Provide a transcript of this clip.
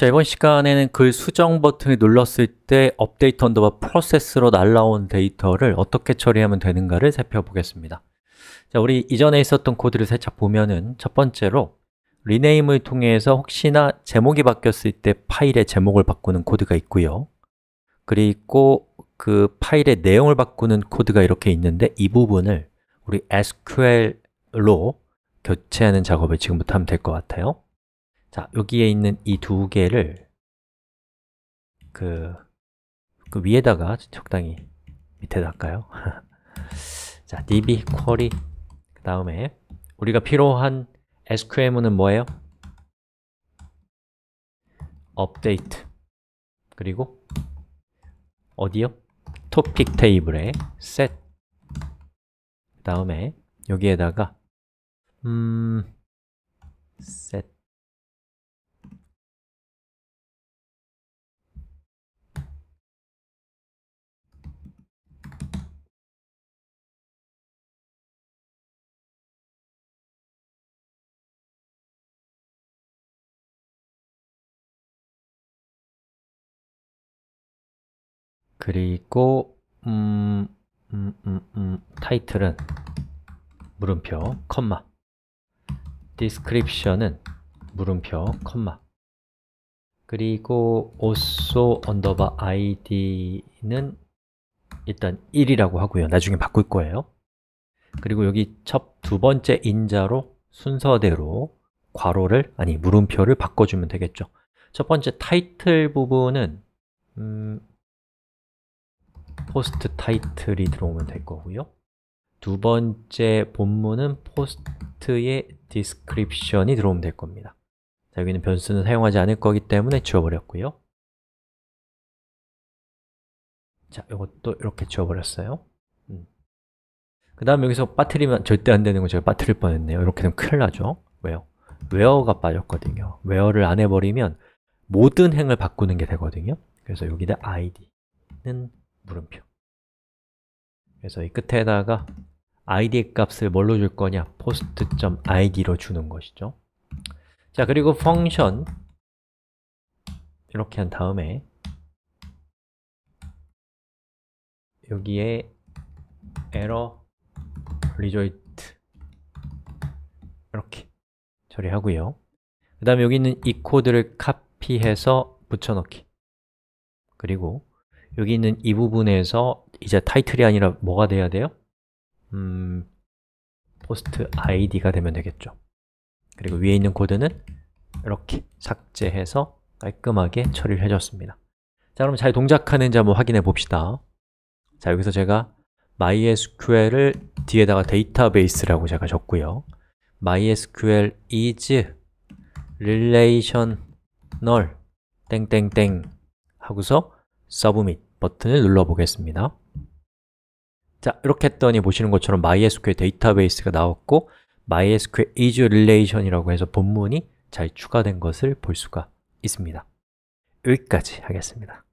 자, 이번 시간에는 글 수정 버튼을 눌렀을 때 업데이트 언더바 프로세스로 날라온 데이터를 어떻게 처리하면 되는가를 살펴보겠습니다. 자, 우리 이전에 있었던 코드를 살짝 보면은 첫 번째로 리네임을 통해서 혹시나 제목이 바뀌었을 때 파일의 제목을 바꾸는 코드가 있고요. 그리고 그 파일의 내용을 바꾸는 코드가 이렇게 있는데 이 부분을 우리 SQL로 교체하는 작업을 지금부터 하면 될 것 같아요. 자, 여기에 있는 이 두 개를 그, 그 위에다가 적당히 밑에 닦아요. 자, db query 그 다음에 우리가 필요한 SQM은 뭐예요? 업데이트 그리고 어디요? 토픽 테이블에 set 그 다음에 여기에다가 음 set 그리고 음, 음, 음, 음, 타이틀은 물음표, 컴마 디스크립션은 물음표, 컴마 그리고 also 언더바 id는 일단 1이라고 하고요 나중에 바꿀 거예요 그리고 여기 첫 두 번째 인자로 순서대로 괄호를, 아니 물음표를 바꿔주면 되겠죠 첫 번째 타이틀 부분은 음, 포스트 타이틀이 들어오면 될 거고요. 두 번째 본문은 포스트의 디스크립션이 들어오면 될 겁니다. 자, 여기는 변수는 사용하지 않을 거기 때문에 지워버렸고요. 자, 이것도 이렇게 지워버렸어요. 음. 그 다음 여기서 빠트리면 절대 안 되는 거 제가 빠트릴 뻔했네요. 이렇게 되면 큰일 나죠? 왜요? 웨어가 빠졌거든요. 웨어를 안 해버리면 모든 행을 바꾸는 게 되거든요. 그래서 여기다 id는 물음표 그래서 이 끝에다가 i d 값을 뭘로 줄 거냐? post.id로 주는 것이죠 자, 그리고 function 이렇게 한 다음에 여기에 error result 이렇게 처리하고요 그 다음에 여기 있는 이 코드를 카피해서 붙여넣기 그리고 여기 있는 이 부분에서 이제 타이틀이 아니라 뭐가 돼야 돼요? 음, 포스트 아이디가 되면 되겠죠 그리고 위에 있는 코드는 이렇게 삭제해서 깔끔하게 처리를 해줬습니다 자, 그럼 잘 동작하는지 한번 확인해 봅시다 자, 여기서 제가 MySQL을 뒤에다가 데이터베이스라고 제가 적고요 MySQL is relational 땡땡땡 하고서 Submit 버튼을 눌러보겠습니다 자, 이렇게 했더니 보시는 것처럼 MySQL 데이터베이스가 나왔고 MySQL is relation이라고 해서 본문이 잘 추가된 것을 볼 수가 있습니다 여기까지 하겠습니다